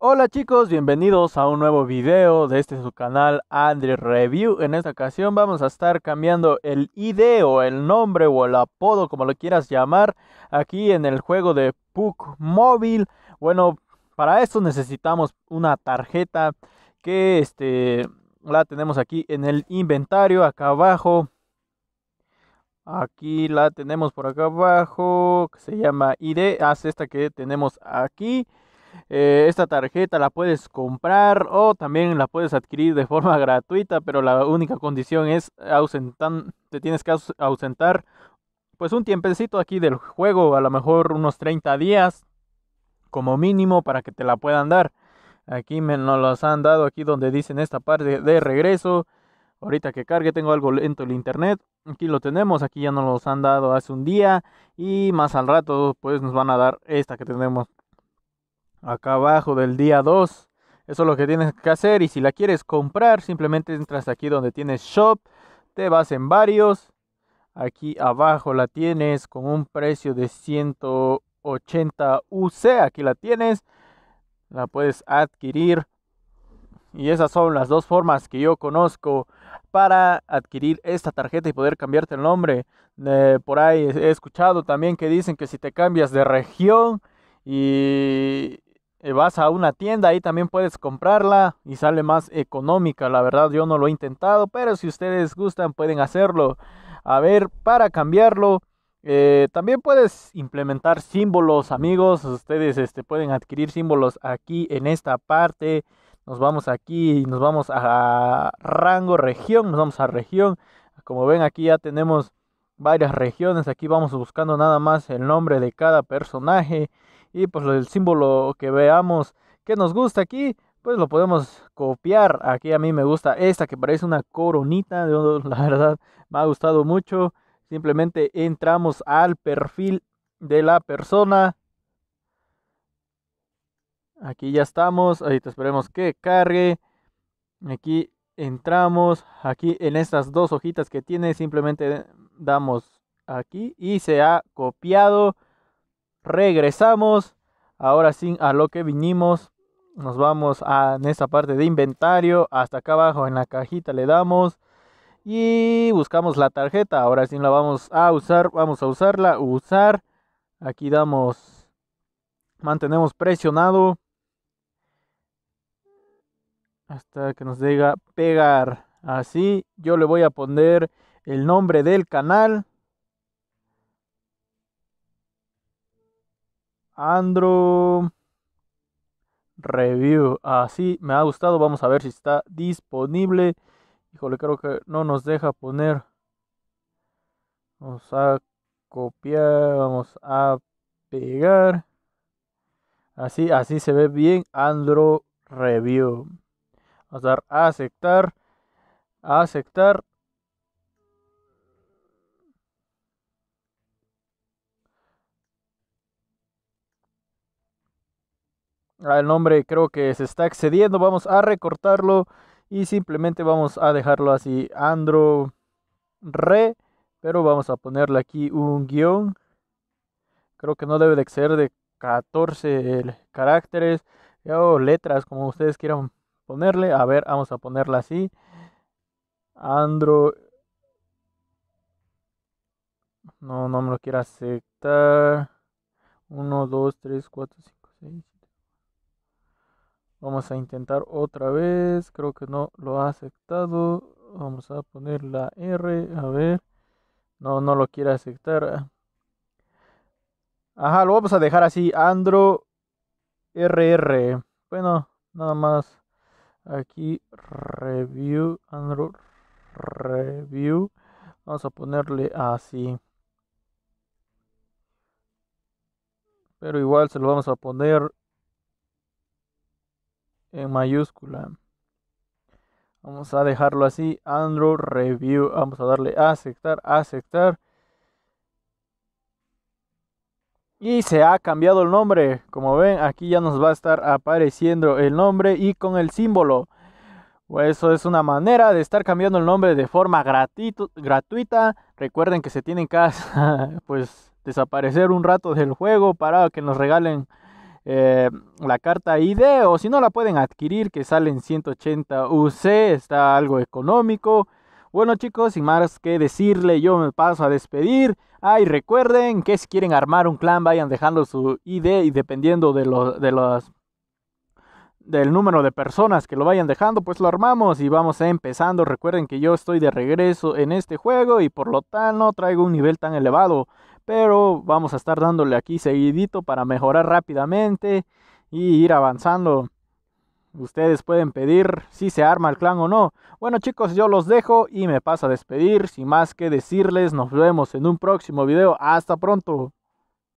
Hola chicos, bienvenidos a un nuevo video de este su canal Andre Review. En esta ocasión vamos a estar cambiando el ID o el nombre o el apodo, como lo quieras llamar, aquí en el juego de Puck Móvil. Bueno, para esto necesitamos una tarjeta que este, la tenemos aquí en el inventario, acá abajo. Aquí la tenemos por acá abajo, que se llama ID, hace ah, esta que tenemos aquí. Eh, esta tarjeta la puedes comprar o también la puedes adquirir de forma gratuita, pero la única condición es ausentar, te tienes que ausentar pues un tiempecito aquí del juego, a lo mejor unos 30 días como mínimo para que te la puedan dar. Aquí me nos los han dado aquí donde dicen esta parte de regreso. Ahorita que cargue tengo algo lento el internet. Aquí lo tenemos, aquí ya nos los han dado hace un día y más al rato pues nos van a dar esta que tenemos acá abajo del día 2. Eso es lo que tienes que hacer y si la quieres comprar, simplemente entras aquí donde tienes shop, te vas en varios. Aquí abajo la tienes con un precio de 180 UC, aquí la tienes. La puedes adquirir. Y esas son las dos formas que yo conozco para adquirir esta tarjeta y poder cambiarte el nombre. Eh, por ahí he escuchado también que dicen que si te cambias de región y, eh, vas a una tienda, ahí también puedes comprarla y sale más económica. La verdad yo no lo he intentado, pero si ustedes gustan pueden hacerlo. A ver, para cambiarlo, eh, también puedes implementar símbolos, amigos. Ustedes este, pueden adquirir símbolos aquí en esta parte. Nos vamos aquí y nos vamos a rango región, nos vamos a región. Como ven aquí ya tenemos varias regiones. Aquí vamos buscando nada más el nombre de cada personaje y pues el símbolo que veamos que nos gusta aquí, pues lo podemos copiar. Aquí a mí me gusta esta que parece una coronita, la verdad me ha gustado mucho. Simplemente entramos al perfil de la persona. Aquí ya estamos, te esperemos que cargue. Aquí entramos, aquí en estas dos hojitas que tiene, simplemente damos aquí y se ha copiado regresamos. Ahora sí, a lo que vinimos. Nos vamos a, en esta parte de inventario. Hasta acá abajo en la cajita le damos. Y buscamos la tarjeta. Ahora sí la vamos a usar. Vamos a usarla. Usar. Aquí damos. Mantenemos presionado. Hasta que nos diga pegar. Así. Yo le voy a poner el nombre del canal. andro Review. Así ah, me ha gustado. Vamos a ver si está disponible. Híjole, creo que no nos deja poner. Vamos a copiar. Vamos a pegar. Así, así se ve bien. andro Review. Vamos a dar a aceptar. A aceptar. el nombre creo que se está excediendo. Vamos a recortarlo y simplemente vamos a dejarlo así. Andro Re. Pero vamos a ponerle aquí un guión. Creo que no debe de exceder de 14 caracteres o letras, como ustedes quieran ponerle. A ver, vamos a ponerla así. Andro. No, no me lo quiero aceptar. 1, 2, 3, 4, 5, 6. Vamos a intentar otra vez. Creo que no lo ha aceptado. Vamos a poner la R. A ver. No, no lo quiere aceptar. Ajá, lo vamos a dejar así. Andro RR. Bueno, nada más. Aquí review. Andro review. Vamos a ponerle así. Pero igual se lo vamos a poner en mayúscula. Vamos a dejarlo así, Android Review. Vamos a darle a aceptar, aceptar. Y se ha cambiado el nombre. Como ven, aquí ya nos va a estar apareciendo el nombre y con el símbolo. Pues, eso es una manera de estar cambiando el nombre de forma gratuita. Recuerden que se tienen que pues, desaparecer un rato del juego para que nos regalen eh, la carta ID o si no la pueden adquirir que salen 180 UC, está algo económico. Bueno chicos, sin más que decirle, yo me paso a despedir. Ah, recuerden que si quieren armar un clan, vayan dejando su ID y dependiendo de, los de las del número de personas que lo vayan dejando, pues lo armamos y vamos empezando. Recuerden que yo estoy de regreso en este juego y por lo tanto no traigo un nivel tan elevado, pero vamos a estar dándole aquí seguidito para mejorar rápidamente y ir avanzando. Ustedes pueden pedir si se arma el clan o no. Bueno chicos, yo los dejo y me paso a despedir. Sin más que decirles, nos vemos en un próximo video. Hasta pronto.